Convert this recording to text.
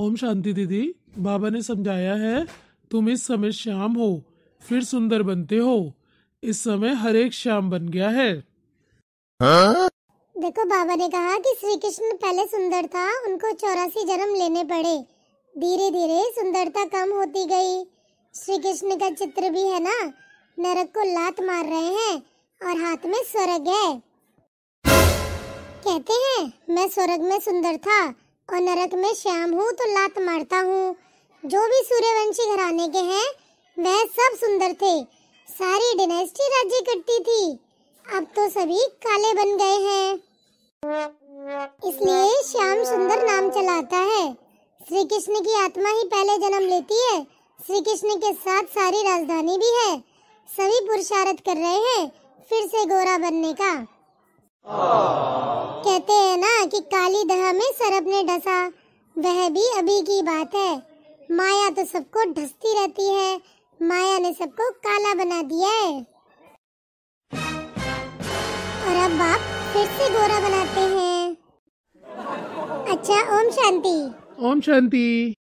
ओम शांति दीदी बाबा ने समझाया है तुम इस समय श्याम हो फिर सुंदर बनते हो इस समय हर एक श्याम बन गया है हा? देखो बाबा ने कहा कि श्री कृष्ण पहले सुंदर था उनको चौरासी जन्म लेने पड़े धीरे धीरे सुंदरता कम होती गई श्री कृष्ण का चित्र भी है ना नरक को लात मार रहे हैं और हाथ में स्वर्ग है कहते हैं मैं स्वर्ग में सुंदर था और नरक में श्याम हूँ तो लात मारता हूँ जो भी सूर्यवंशी घराने के हैं वह सब सुंदर थे सारी डिनेस्टी राज्य करती थी अब तो सभी काले बन गए हैं इसलिए श्याम सुंदर नाम चलाता है श्री कृष्ण की आत्मा ही पहले जन्म लेती है श्री कृष्ण के साथ सारी राजधानी भी है सभी पुरुषार्थ कर रहे हैं फिर से गोरा बनने का कहते हैं ना कि काली दह में सरब ने डसा वह भी अभी की बात है माया तो सबको ढसती रहती है माया ने सबको काला बना दिया है और अब बाप फिर से गोरा बनाते हैं अच्छा ओम शांति ओम शांति